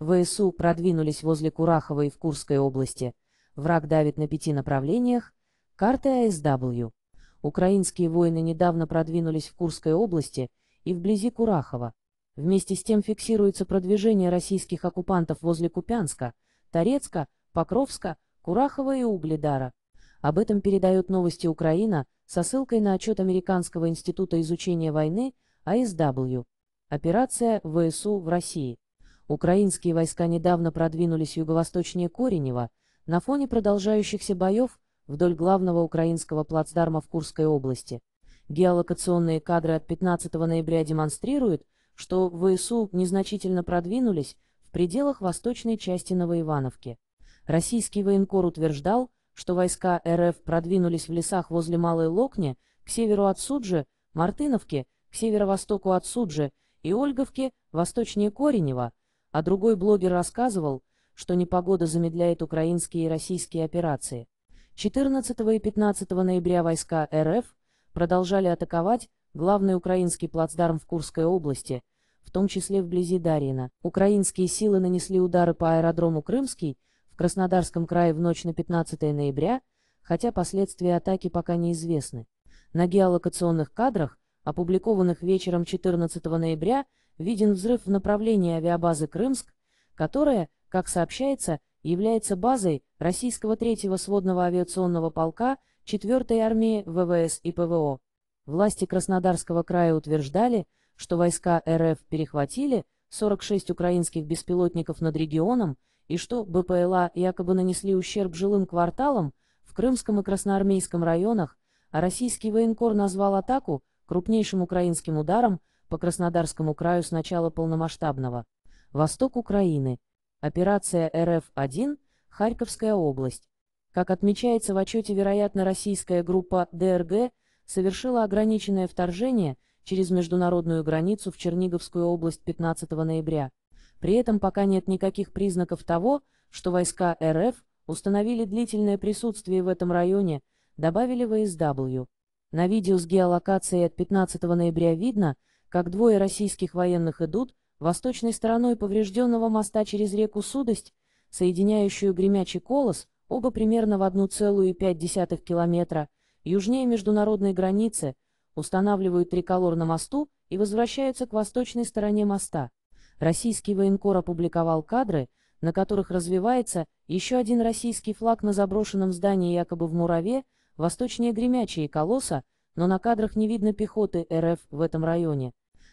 ВСУ продвинулись возле Курахова и в Курской области. Враг давит на пяти направлениях. Карты АСW. Украинские воины недавно продвинулись в Курской области и вблизи Курахова. Вместе с тем фиксируется продвижение российских оккупантов возле Купянска, Торецка, Покровска, Курахова и Угледара. Об этом передают новости Украина со ссылкой на отчет Американского института изучения войны АСW. Операция ВСУ в России. Украинские войска недавно продвинулись юго-восточнее Коренева на фоне продолжающихся боев вдоль главного украинского плацдарма в Курской области. Геолокационные кадры от 15 ноября демонстрируют, что ВСУ незначительно продвинулись в пределах восточной части Новоивановки. Российский военкор утверждал, что войска РФ продвинулись в лесах возле Малой Локни, к северу от Суджи, Мартыновки, к северо-востоку от Суджи и Ольговки, восточнее Коренева, а другой блогер рассказывал, что непогода замедляет украинские и российские операции. 14 и 15 ноября войска РФ продолжали атаковать главный украинский плацдарм в Курской области, в том числе вблизи Дарина. Украинские силы нанесли удары по аэродрому Крымский в Краснодарском крае в ночь на 15 ноября, хотя последствия атаки пока неизвестны. На геолокационных кадрах, опубликованных вечером 14 ноября, виден взрыв в направлении авиабазы «Крымск», которая, как сообщается, является базой российского третьего сводного авиационного полка 4-й армии ВВС и ПВО. Власти Краснодарского края утверждали, что войска РФ перехватили 46 украинских беспилотников над регионом и что БПЛА якобы нанесли ущерб жилым кварталам в Крымском и Красноармейском районах, а российский военкор назвал атаку крупнейшим украинским ударом по Краснодарскому краю с начала полномасштабного. Восток Украины. Операция РФ-1, Харьковская область. Как отмечается в отчете, вероятно, российская группа ДРГ совершила ограниченное вторжение через международную границу в Черниговскую область 15 ноября. При этом пока нет никаких признаков того, что войска РФ установили длительное присутствие в этом районе, добавили в а СW. На видео с геолокацией от 15 ноября видно, как двое российских военных идут восточной стороной поврежденного моста через реку Судость, соединяющую Гремячий Колос, оба примерно в 1,5 километра, южнее международной границы, устанавливают триколор на мосту и возвращаются к восточной стороне моста. Российский военкор опубликовал кадры, на которых развивается еще один российский флаг на заброшенном здании якобы в Мураве, восточнее Гремячие Колоса, но на кадрах не видно пехоты РФ в этом районе.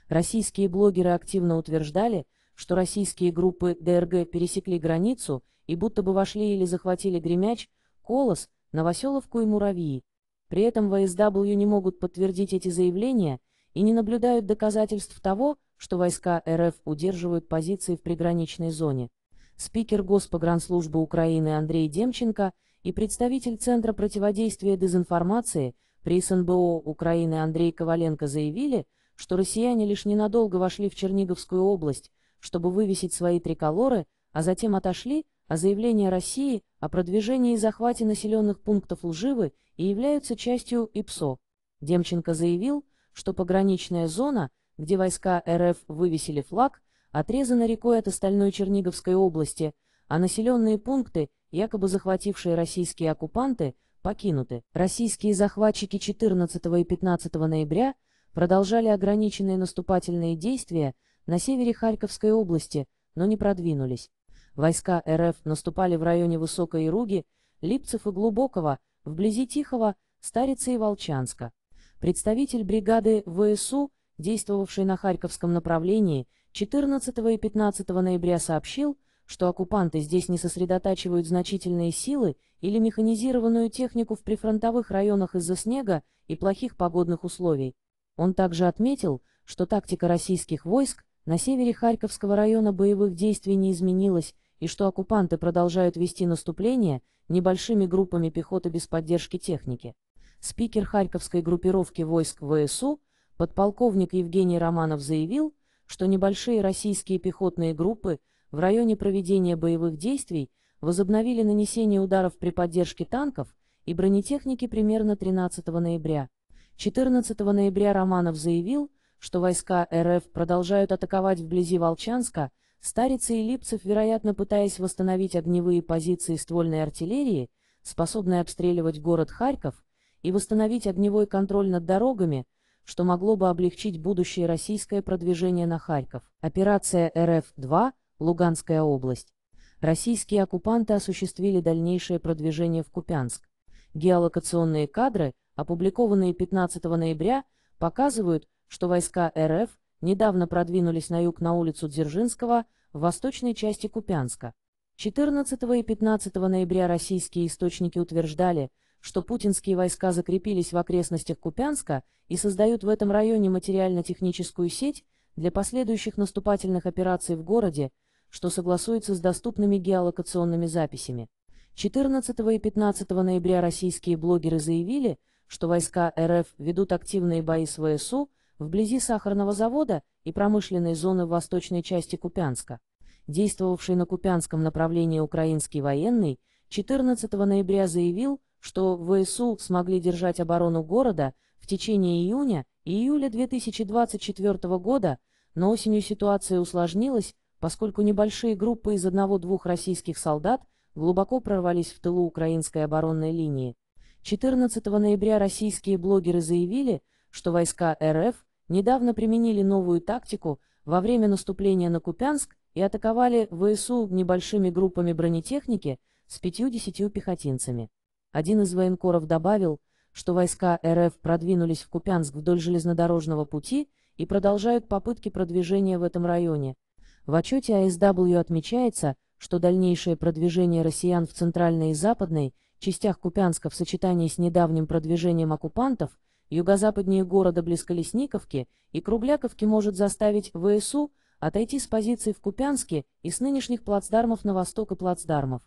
Российские блогеры активно утверждали, что российские группы ДРГ пересекли границу и будто бы вошли или захватили Гремяч, Колос, Новоселовку и Муравьи. При этом ВСW не могут подтвердить эти заявления и не наблюдают доказательств того, что войска РФ удерживают позиции в приграничной зоне. Спикер Госпогранслужбы Украины Андрей Демченко и представитель Центра противодействия дезинформации при СНБО Украины Андрей Коваленко заявили, что россияне лишь ненадолго вошли в Черниговскую область, чтобы вывесить свои триколоры, а затем отошли, а заявления России о продвижении и захвате населенных пунктов лживы и являются частью ИПСО. Демченко заявил, что пограничная зона, где войска РФ вывесили флаг, отрезана рекой от остальной Черниговской области, а населенные пункты, якобы захватившие российские оккупанты, покинуты. Российские захватчики 14 и 15 ноября – продолжали ограниченные наступательные действия на севере Харьковской области, но не продвинулись. Войска РФ наступали в районе Высокой Руги, Липцев и Глубокого, вблизи Тихого, Старицы и Волчанска. Представитель бригады ВСУ, действовавшей на Харьковском направлении, 14 и 15 ноября сообщил, что оккупанты здесь не сосредотачивают значительные силы или механизированную технику в прифронтовых районах из-за снега и плохих погодных условий. Он также отметил, что тактика российских войск на севере Харьковского района боевых действий не изменилась и что оккупанты продолжают вести наступление небольшими группами пехоты без поддержки техники. Спикер Харьковской группировки войск ВСУ, подполковник Евгений Романов заявил, что небольшие российские пехотные группы в районе проведения боевых действий возобновили нанесение ударов при поддержке танков и бронетехники примерно 13 ноября, 14 ноября Романов заявил, что войска РФ продолжают атаковать вблизи Волчанска, Старицы и Липцев, вероятно, пытаясь восстановить огневые позиции ствольной артиллерии, способной обстреливать город Харьков, и восстановить огневой контроль над дорогами, что могло бы облегчить будущее российское продвижение на Харьков. Операция РФ-2, Луганская область. Российские оккупанты осуществили дальнейшее продвижение в Купянск. Геолокационные кадры, опубликованные 15 ноября, показывают, что войска РФ недавно продвинулись на юг на улицу Дзержинского в восточной части Купянска. 14 и 15 ноября российские источники утверждали, что путинские войска закрепились в окрестностях Купянска и создают в этом районе материально-техническую сеть для последующих наступательных операций в городе, что согласуется с доступными геолокационными записями. 14 и 15 ноября российские блогеры заявили, что войска РФ ведут активные бои с ВСУ вблизи сахарного завода и промышленной зоны в восточной части Купянска. Действовавший на Купянском направлении украинский военный 14 ноября заявил, что ВСУ смогли держать оборону города в течение июня и июля 2024 года, но осенью ситуация усложнилась, поскольку небольшие группы из одного-двух российских солдат – глубоко прорвались в тылу украинской оборонной линии. 14 ноября российские блогеры заявили, что войска РФ недавно применили новую тактику во время наступления на Купянск и атаковали ВСУ небольшими группами бронетехники с 5-10 пехотинцами. Один из военкоров добавил, что войска РФ продвинулись в Купянск вдоль железнодорожного пути и продолжают попытки продвижения в этом районе. В отчете АСW отмечается, что дальнейшее продвижение россиян в центральной и западной частях Купянска в сочетании с недавним продвижением оккупантов юго-западнее города близ Колесниковки и Кругляковки может заставить ВСУ отойти с позиций в Купянске и с нынешних плацдармов на восток и плацдармов,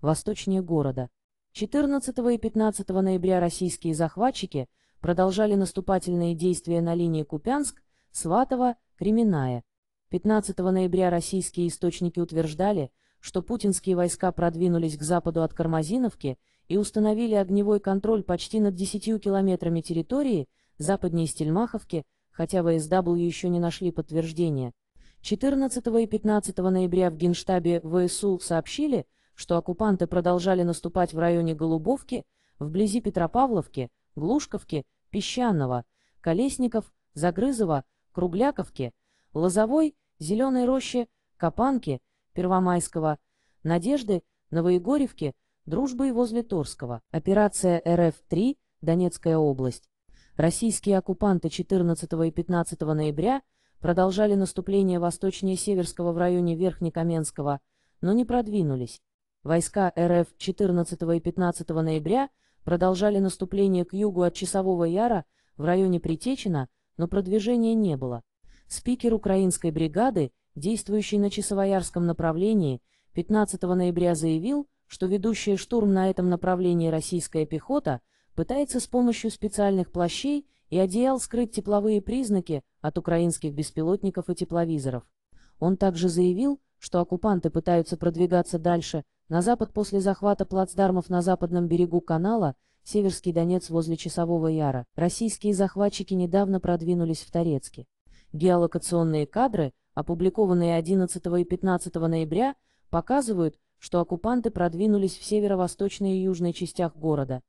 восточнее города. 14 и 15 ноября российские захватчики продолжали наступательные действия на линии Купянск, Сватово, Кременная. 15 ноября российские источники утверждали, что путинские войска продвинулись к западу от Кармазиновки и установили огневой контроль почти над 10 километрами территории, западнее Стельмаховки, хотя ВСW еще не нашли подтверждения. 14 и 15 ноября в Генштабе ВСУ сообщили, что оккупанты продолжали наступать в районе Голубовки, вблизи Петропавловки, Глушковки, Песчаного, Колесников, Загрызова, Кругляковки, Лозовой, Зеленой Рощи, Капанки. Первомайского, Надежды, Новоегоревки, Дружбы и возле Торского, операция РФ-3, Донецкая область. Российские оккупанты 14 и 15 ноября продолжали наступление восточнее Северского в районе Верхнекаменского, но не продвинулись. Войска РФ 14 и 15 ноября продолжали наступление к югу от Часового Яра в районе Притечина, но продвижения не было. Спикер украинской бригады действующий на Чесовоярском направлении, 15 ноября заявил, что ведущая штурм на этом направлении российская пехота пытается с помощью специальных плащей и одеял скрыть тепловые признаки от украинских беспилотников и тепловизоров. Он также заявил, что оккупанты пытаются продвигаться дальше, на запад после захвата плацдармов на западном берегу канала, Северский Донец возле Часового Яра. Российские захватчики недавно продвинулись в Торецке. Геолокационные кадры – опубликованные 11 и 15 ноября, показывают, что оккупанты продвинулись в северо-восточной и южной частях города.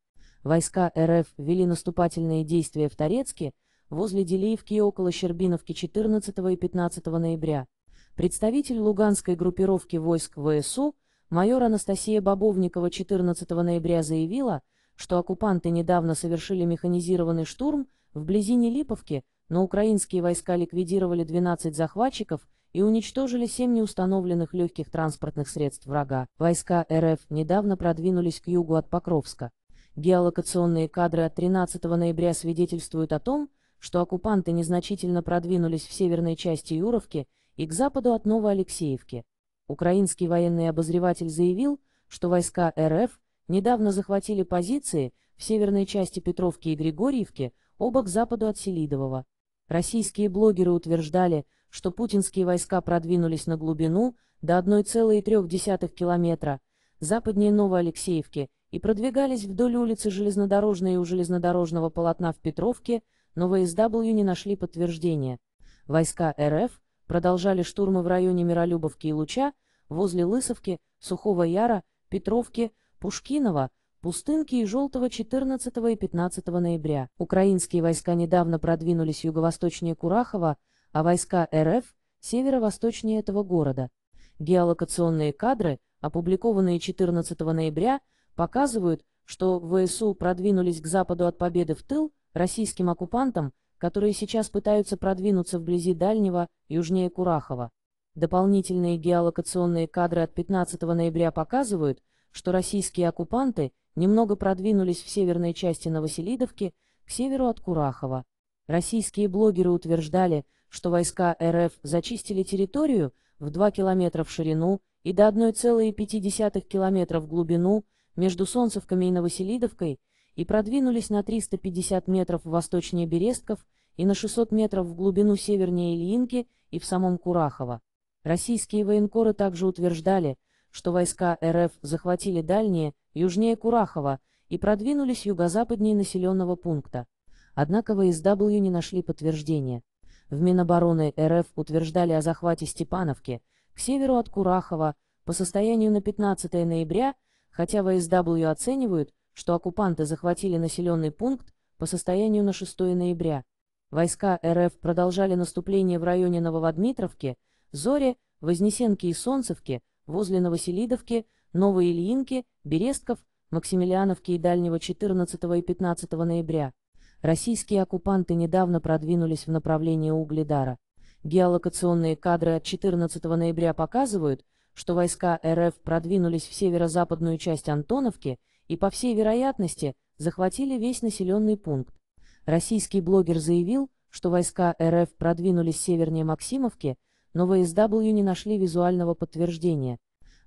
Войска РФ вели наступательные действия в Торецке, возле Делиевки и около Щербиновки 14 и 15 ноября. Представитель луганской группировки войск ВСУ, майор Анастасия Бобовникова 14 ноября заявила, что оккупанты недавно совершили механизированный штурм вблизи Нелиповки, но украинские войска ликвидировали 12 захватчиков и уничтожили 7 неустановленных легких транспортных средств врага. Войска РФ недавно продвинулись к югу от Покровска. Геолокационные кадры от 13 ноября свидетельствуют о том, что оккупанты незначительно продвинулись в северной части Юровки и к западу от Новоалексеевки. Украинский военный обозреватель заявил, что войска РФ недавно захватили позиции в северной части Петровки и Григорьевки, оба к западу от Селидового. Российские блогеры утверждали, что путинские войска продвинулись на глубину до 1,3 километра, западнее Новоалексеевки, и продвигались вдоль улицы Железнодорожной и у железнодорожного полотна в Петровке, но в SW не нашли подтверждения. Войска РФ продолжали штурмы в районе Миролюбовки и Луча, возле Лысовки, Сухого Яра, Петровки, Пушкинова, Пустынки и Желтого 14 и 15 ноября. Украинские войска недавно продвинулись юго-восточнее Курахова, а войска РФ – северо-восточнее этого города. Геолокационные кадры, опубликованные 14 ноября, показывают, что ВСУ продвинулись к западу от победы в тыл российским оккупантам, которые сейчас пытаются продвинуться вблизи Дальнего, южнее Курахова. Дополнительные геолокационные кадры от 15 ноября показывают, что российские оккупанты – немного продвинулись в северной части Новоселидовки, к северу от Курахова. Российские блогеры утверждали, что войска РФ зачистили территорию в 2 километра в ширину и до 1,5 километра в глубину между Солнцевками и Новоселидовкой и продвинулись на 350 метров восточнее Берестков и на 600 метров в глубину севернее Ильинки и в самом Курахово. Российские военкоры также утверждали, что войска РФ захватили дальние, южнее Курахова, и продвинулись юго-западнее населенного пункта. Однако ВСW не нашли подтверждения. В Минобороны РФ утверждали о захвате Степановки, к северу от Курахова, по состоянию на 15 ноября, хотя ВСW оценивают, что оккупанты захватили населенный пункт по состоянию на 6 ноября. Войска РФ продолжали наступление в районе Нововодмитровки, Зоре, Вознесенки и Солнцевки, возле Новоселидовки, Новой Ильинки, Берестков, Максимилиановки и Дальнего 14 и 15 ноября. Российские оккупанты недавно продвинулись в направлении Угледара. Геолокационные кадры от 14 ноября показывают, что войска РФ продвинулись в северо-западную часть Антоновки и, по всей вероятности, захватили весь населенный пункт. Российский блогер заявил, что войска РФ продвинулись севернее Максимовки, но в СW не нашли визуального подтверждения.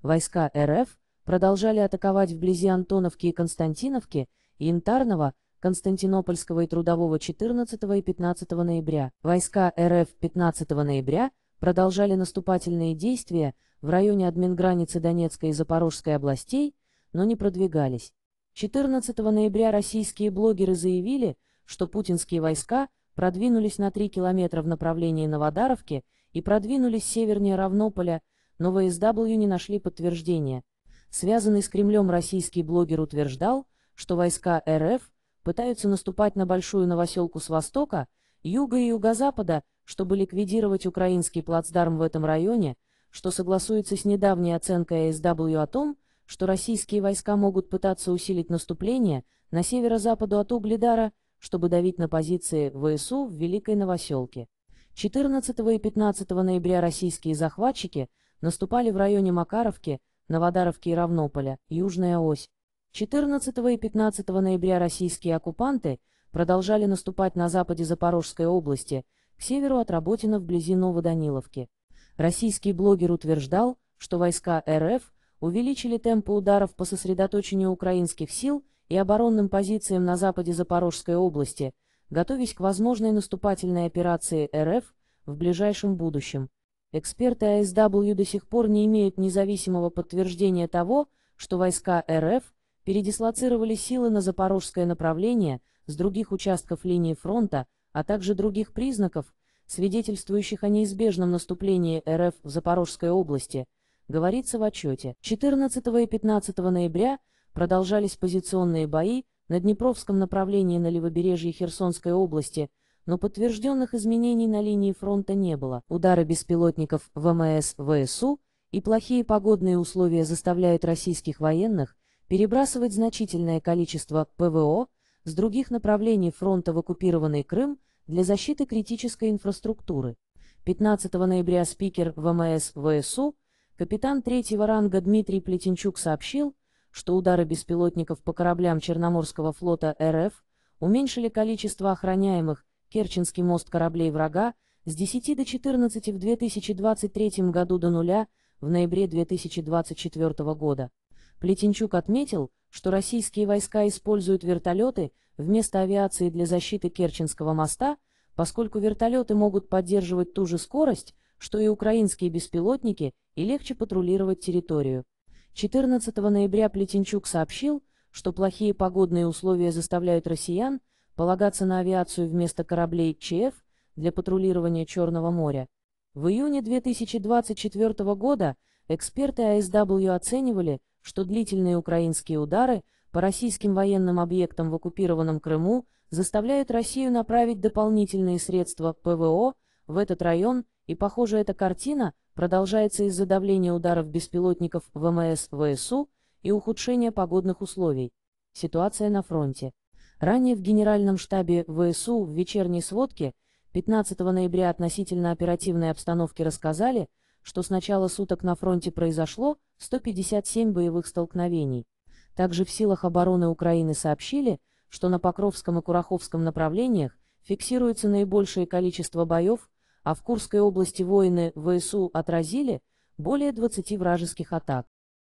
Войска РФ продолжали атаковать вблизи Антоновки и Константиновки, Янтарного, Константинопольского и Трудового 14 и 15 ноября. Войска РФ 15 ноября продолжали наступательные действия в районе админграницы Донецкой и Запорожской областей, но не продвигались. 14 ноября российские блогеры заявили, что путинские войска продвинулись на 3 километра в направлении Новодаровки и продвинулись севернее Равнополя, но в ASW не нашли подтверждения. Связанный с Кремлем российский блогер утверждал, что войска РФ пытаются наступать на Большую Новоселку с востока, юга и юго-запада, чтобы ликвидировать украинский плацдарм в этом районе, что согласуется с недавней оценкой ASW о том, что российские войска могут пытаться усилить наступление на северо-западу от Угледара, чтобы давить на позиции ВСУ в Великой Новоселке. 14 и 15 ноября российские захватчики наступали в районе Макаровки, Новодаровки и Равнополя, Южная ось. 14 и 15 ноября российские оккупанты продолжали наступать на западе Запорожской области, к северу от Работина вблизи Новоданиловки. Российский блогер утверждал, что войска РФ увеличили темпы ударов по сосредоточению украинских сил и оборонным позициям на западе Запорожской области – готовясь к возможной наступательной операции РФ в ближайшем будущем. Эксперты АСW до сих пор не имеют независимого подтверждения того, что войска РФ передислоцировали силы на запорожское направление с других участков линии фронта, а также других признаков, свидетельствующих о неизбежном наступлении РФ в Запорожской области, говорится в отчете. 14 и 15 ноября продолжались позиционные бои на Днепровском направлении на левобережье Херсонской области, но подтвержденных изменений на линии фронта не было. Удары беспилотников ВМС ВСУ и плохие погодные условия заставляют российских военных перебрасывать значительное количество ПВО с других направлений фронта в оккупированный Крым для защиты критической инфраструктуры. 15 ноября спикер ВМС ВСУ капитан третьего ранга Дмитрий Плетенчук сообщил, что удары беспилотников по кораблям Черноморского флота РФ уменьшили количество охраняемых Керченский мост кораблей врага с 10 до 14 в 2023 году до нуля в ноябре 2024 года. Плетенчук отметил, что российские войска используют вертолеты вместо авиации для защиты Керченского моста, поскольку вертолеты могут поддерживать ту же скорость, что и украинские беспилотники, и легче патрулировать территорию. 14 ноября Плетенчук сообщил, что плохие погодные условия заставляют россиян полагаться на авиацию вместо кораблей ЧФ для патрулирования Черного моря. В июне 2024 года эксперты АСВ оценивали, что длительные украинские удары по российским военным объектам в оккупированном Крыму заставляют Россию направить дополнительные средства ПВО в этот район, и, похоже, эта картина – продолжается из-за давления ударов беспилотников ВМС ВСУ и ухудшения погодных условий. Ситуация на фронте. Ранее в Генеральном штабе ВСУ в вечерней сводке 15 ноября относительно оперативной обстановки рассказали, что с начала суток на фронте произошло 157 боевых столкновений. Также в силах обороны Украины сообщили, что на Покровском и Кураховском направлениях фиксируется наибольшее количество боев а в Курской области воины ВСУ э отразили более 20 вражеских атак.